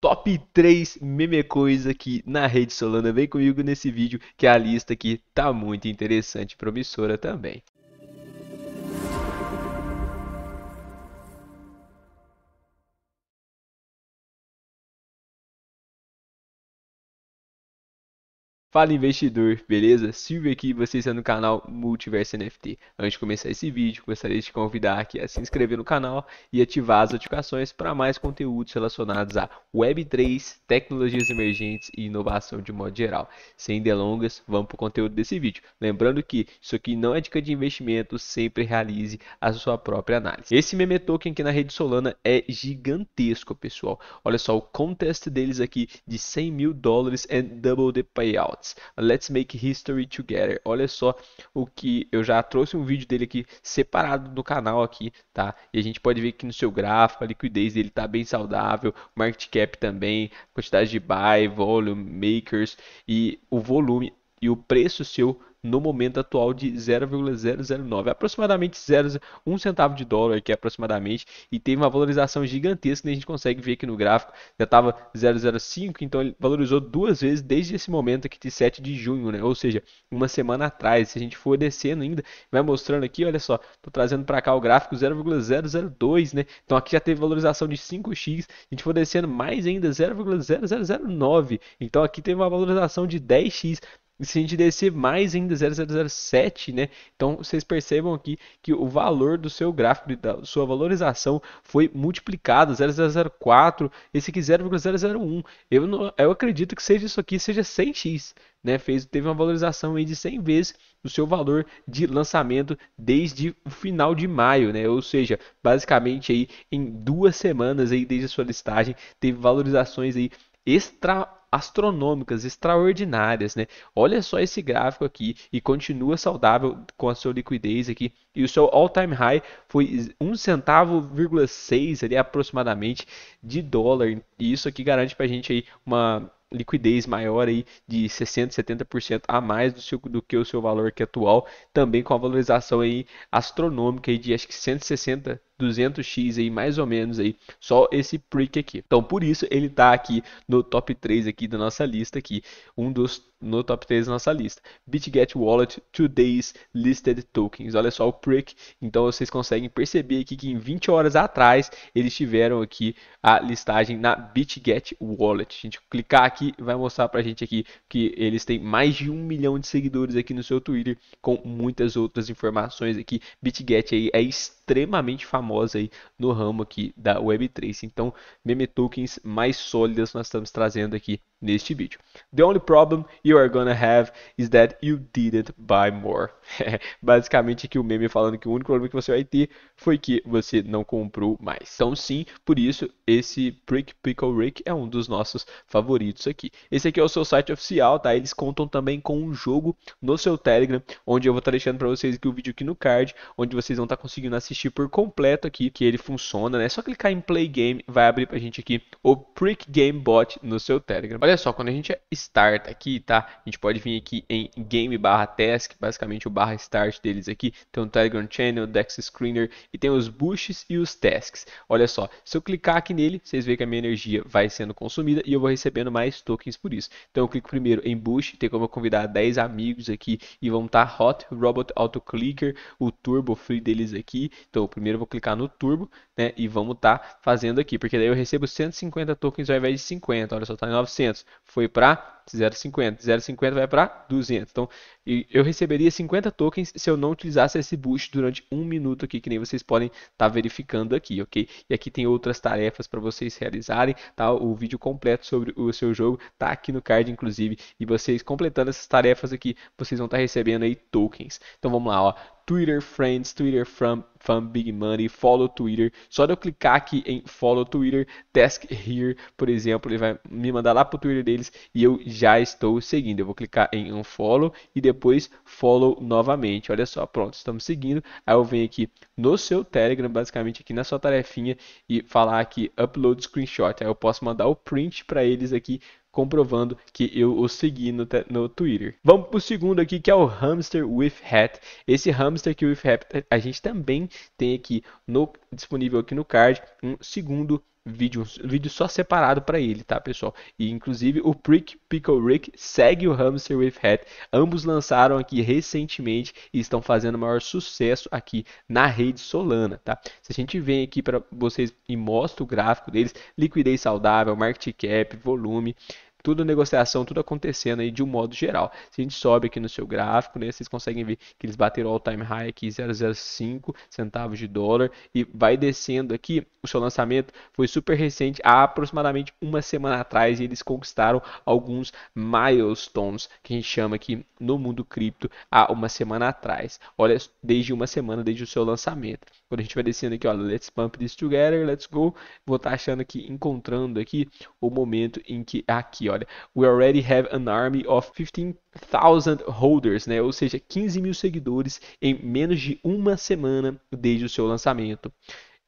top 3 meme coisa aqui na rede Solana. Vem comigo nesse vídeo que a lista aqui tá muito interessante e promissora também. Fala investidor, beleza? Silvio aqui, você está é no canal Multiverso NFT. Antes de começar esse vídeo, gostaria de te convidar aqui a se inscrever no canal e ativar as notificações para mais conteúdos relacionados a Web3, tecnologias emergentes e inovação de modo geral. Sem delongas, vamos para o conteúdo desse vídeo. Lembrando que isso aqui não é dica de investimento, sempre realize a sua própria análise. Esse meme é token aqui na rede Solana é gigantesco, pessoal. Olha só, o contest deles aqui de 100 mil dólares and double the payout. Thoughts, Let's Make History Together. Olha só o que eu já trouxe um vídeo dele aqui separado do canal aqui, tá? E a gente pode ver que no seu gráfico a liquidez dele tá bem saudável, market cap também, quantidade de buy, volume, makers e o volume e o preço seu no momento atual de 0,009, aproximadamente 0,1 centavo de dólar aqui aproximadamente, e teve uma valorização gigantesca, né? a gente consegue ver aqui no gráfico, já estava 0,05, então ele valorizou duas vezes desde esse momento aqui de 7 de junho, né? ou seja, uma semana atrás, se a gente for descendo ainda, vai mostrando aqui, olha só, estou trazendo para cá o gráfico 0,002, né? então aqui já teve valorização de 5x, a gente for descendo mais ainda 0,009 então aqui teve uma valorização de 10x, e se a gente descer mais ainda 0,007, né? Então vocês percebam aqui que o valor do seu gráfico, da sua valorização foi multiplicado 0,004, esse aqui 0,001. Eu, não, eu acredito que seja isso aqui, seja 100x, né? Fez, teve uma valorização aí de 100 vezes o seu valor de lançamento desde o final de maio, né? Ou seja, basicamente aí em duas semanas aí desde a sua listagem teve valorizações aí extra astronômicas, extraordinárias, né? Olha só esse gráfico aqui e continua saudável com a sua liquidez aqui. E o seu all-time high foi um vírgula seis, ali aproximadamente de dólar. E isso aqui garante para a gente aí uma liquidez maior aí de 60, 70% a mais do, seu, do que o seu valor que atual, também com a valorização aí astronômica aí de acho que 160 200x aí, mais ou menos aí, só esse prick aqui. Então, por isso ele tá aqui no top 3 aqui da nossa lista aqui, um dos no top 3 da nossa lista. BitGet Wallet Today's Listed Tokens. Olha só o prick. Então vocês conseguem perceber aqui que em 20 horas atrás eles tiveram aqui a listagem na BitGet Wallet. A gente clicar aqui vai mostrar pra gente aqui que eles têm mais de um milhão de seguidores aqui no seu Twitter com muitas outras informações aqui. BitGet aí é extremamente extremamente famosa aí no ramo aqui da Web3. Então, meme tokens mais sólidas nós estamos trazendo aqui neste vídeo. The only problem you are gonna have is that you didn't buy more. Basicamente aqui o meme falando que o único problema que você vai ter foi que você não comprou mais. Então sim, por isso esse Prick Pickle Rick é um dos nossos favoritos aqui. Esse aqui é o seu site oficial, tá? Eles contam também com um jogo no seu Telegram, onde eu vou estar tá deixando para vocês aqui o vídeo aqui no card, onde vocês vão estar tá conseguindo assistir por completo aqui, que ele funciona, né? É só clicar em Play Game, vai abrir pra gente aqui o Prick Game Bot no seu Telegram. Olha só, quando a gente start aqui, tá? A gente pode vir aqui em game barra task, basicamente o barra start deles aqui. Tem o Telegram Channel, Dex Screener e tem os boosts e os tasks. Olha só, se eu clicar aqui nele, vocês veem que a minha energia vai sendo consumida e eu vou recebendo mais tokens por isso. Então eu clico primeiro em boost, tem como eu convidar 10 amigos aqui e vão estar tá Hot, Robot Auto Clicker, o Turbo Free deles aqui. Então primeiro eu vou clicar no Turbo, né? E vamos estar tá fazendo aqui, porque daí eu recebo 150 tokens ao invés de 50. Olha só, tá em 900 foi para 0,50. 0,50 vai para 200. Então, eu receberia 50 tokens se eu não utilizasse esse boost durante um minuto aqui, que nem vocês podem estar tá verificando aqui, ok? E aqui tem outras tarefas para vocês realizarem, tá? O vídeo completo sobre o seu jogo tá aqui no card, inclusive. E vocês completando essas tarefas aqui, vocês vão estar tá recebendo aí tokens. Então, vamos lá, ó. Twitter Friends, Twitter from, from Big Money, Follow Twitter. Só de eu clicar aqui em Follow Twitter, Task Here, por exemplo, ele vai me mandar lá pro Twitter deles e eu já estou seguindo. Eu vou clicar em unfollow e depois follow novamente. Olha só, pronto, estamos seguindo. Aí eu venho aqui no seu Telegram, basicamente aqui na sua tarefinha e falar aqui upload screenshot. Aí eu posso mandar o print para eles aqui comprovando que eu o segui no, no Twitter. Vamos para o segundo aqui, que é o Hamster with Hat. Esse Hamster que with Hat, a gente também tem aqui no, disponível aqui no card, um segundo vídeo, vídeo só separado para ele, tá, pessoal? E inclusive o Prick Pickle Rick segue o Hamster with Hat. Ambos lançaram aqui recentemente e estão fazendo maior sucesso aqui na rede Solana, tá? Se a gente vem aqui para vocês e mostra o gráfico deles, liquidez saudável, market cap, volume, tudo negociação, tudo acontecendo aí de um modo geral. Se a gente sobe aqui no seu gráfico, né, vocês conseguem ver que eles bateram all time high aqui 0,05 centavos de dólar e vai descendo aqui. O seu lançamento foi super recente, há aproximadamente uma semana atrás, e eles conquistaram alguns milestones que a gente chama aqui no mundo cripto há uma semana atrás. Olha, desde uma semana, desde o seu lançamento. Quando a gente vai descendo aqui, olha, let's pump this together, let's go. Vou estar tá achando aqui, encontrando aqui o momento em que aqui, olha olha, we already have an army of 15,000 holders, né? Ou seja, 15 mil seguidores em menos de uma semana desde o seu lançamento.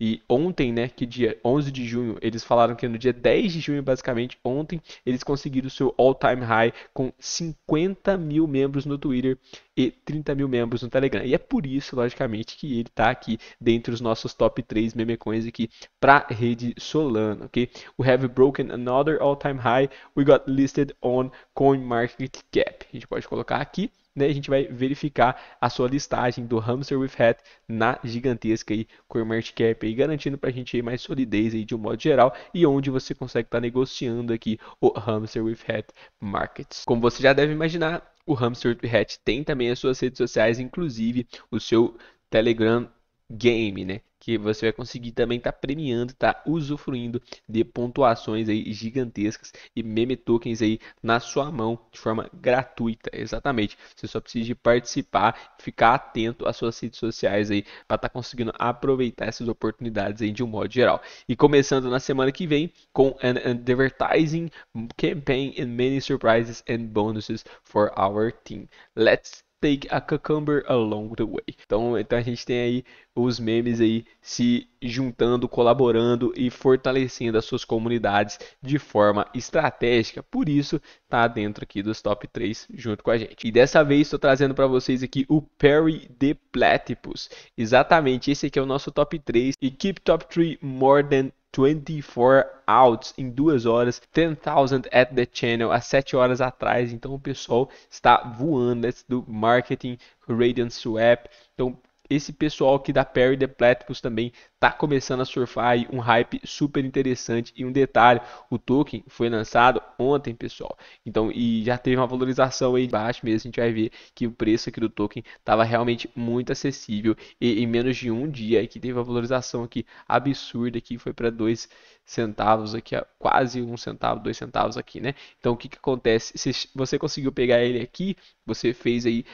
E ontem, né, que dia 11 de junho, eles falaram que no dia 10 de junho, basicamente, ontem, eles conseguiram o seu all-time high com 50 mil membros no Twitter e 30 mil membros no Telegram. E é por isso, logicamente, que ele está aqui dentro dos nossos top 3 memecoins aqui para rede Solana, ok? We have broken another all-time high. We got listed on CoinMarketCap. A gente pode colocar aqui né, a gente vai verificar a sua listagem do hamster with hat na gigantesca aí Core Market Cap, aí, garantindo para a gente aí mais solidez aí de um modo geral e onde você consegue estar tá negociando aqui o hamster with hat markets. Como você já deve imaginar, o hamster with hat tem também as suas redes sociais, inclusive o seu Telegram Game, né? que você vai conseguir também estar tá premiando, tá usufruindo de pontuações aí gigantescas e meme tokens aí na sua mão de forma gratuita. Exatamente. Você só precisa de participar, ficar atento às suas redes sociais aí para estar tá conseguindo aproveitar essas oportunidades aí de um modo geral. E começando na semana que vem com an advertising campaign and many surprises and bonuses for our team. Let's Take a Cucumber Along the Way. Então, então a gente tem aí os memes aí se juntando, colaborando e fortalecendo as suas comunidades de forma estratégica. Por isso tá dentro aqui dos top 3 junto com a gente. E dessa vez estou trazendo para vocês aqui o Perry the Platypus. Exatamente, esse aqui é o nosso top 3 e keep top 3 more than 24 Outs em duas horas, 10,000 at the channel às 7 horas atrás. Então o pessoal está voando né? do marketing Radiant Swap. Então esse pessoal aqui da Perry the Platypus também tá começando a surfar aí um hype super interessante e um detalhe, o token foi lançado ontem, pessoal. Então, e já teve uma valorização aí embaixo mesmo, a gente vai ver que o preço aqui do token tava realmente muito acessível e em menos de um dia aqui teve uma valorização aqui absurda aqui, foi para dois centavos aqui, quase um centavo, dois centavos aqui, né? Então, o que que acontece? Se você conseguiu pegar ele aqui, você fez aí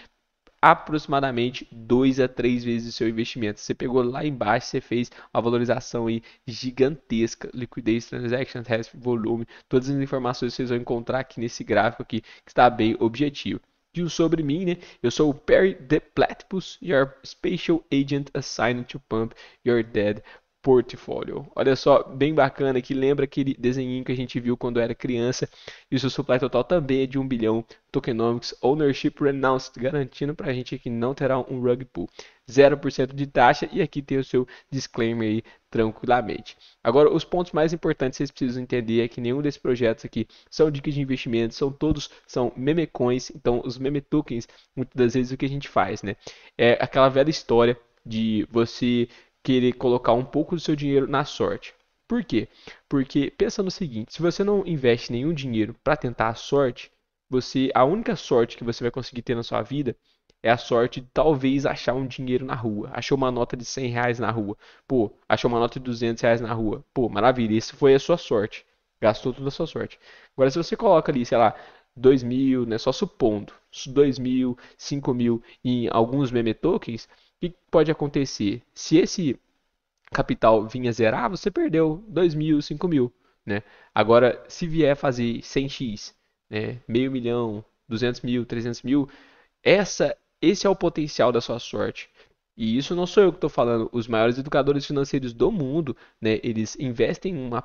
aproximadamente 2 a 3 vezes o seu investimento. Você pegou lá embaixo, você fez uma valorização aí gigantesca, liquidez, transactions, has, volume, todas as informações vocês vão encontrar aqui nesse gráfico aqui, que está bem objetivo Um sobre mim, né? Eu sou o Perry the Platypus, your special agent assigned to pump your dead portfólio. Olha só, bem bacana que lembra aquele desenhinho que a gente viu quando era criança. E o seu supply total também é de 1 bilhão. Tokenomics Ownership Renounced, garantindo para a gente que não terá um rug pull. 0% de taxa e aqui tem o seu disclaimer aí tranquilamente. Agora, os pontos mais importantes que vocês precisam entender é que nenhum desses projetos aqui são dicas de investimento, são todos são meme coins, então os meme tokens, muitas das vezes o que a gente faz, né? É aquela velha história de você querer colocar um pouco do seu dinheiro na sorte. Por quê? Porque pensa no seguinte: se você não investe nenhum dinheiro para tentar a sorte, você a única sorte que você vai conseguir ter na sua vida é a sorte de talvez achar um dinheiro na rua. Achou uma nota de 100 reais na rua. Pô, achou uma nota de 200 reais na rua. Pô, maravilha, isso foi a sua sorte. Gastou toda a sua sorte. Agora, se você coloca ali, sei lá, 2 mil, né, só supondo, 2 mil, 5 mil em alguns meme tokens, o que pode acontecer? Se esse capital vinha zerar, você perdeu 2 mil, 5 mil. Né? Agora, se vier fazer 100x, né? meio milhão, 200 mil, 300 mil, essa, esse é o potencial da sua sorte. E isso não sou eu que estou falando. Os maiores educadores financeiros do mundo, né, eles investem uma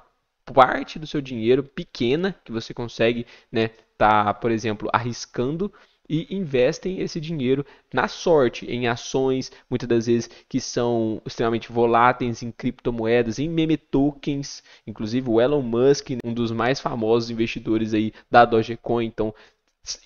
parte do seu dinheiro pequena que você consegue, né, tá, por exemplo, arriscando e investem esse dinheiro na sorte, em ações, muitas das vezes que são extremamente voláteis, em criptomoedas, em meme tokens. Inclusive o Elon Musk, um dos mais famosos investidores aí da Dogecoin, então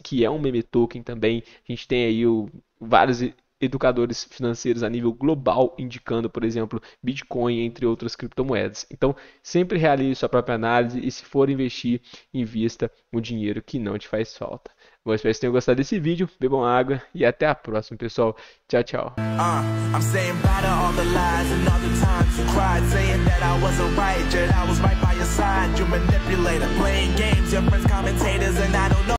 que é um meme token também. A gente tem aí o, vários educadores financeiros a nível global indicando, por exemplo, Bitcoin, entre outras criptomoedas. Então, sempre realize sua própria análise e, se for investir, invista o dinheiro que não te faz falta. Bom, espero que tenham gostado desse vídeo, bebam água e até a próxima, pessoal. Tchau, tchau. Uh,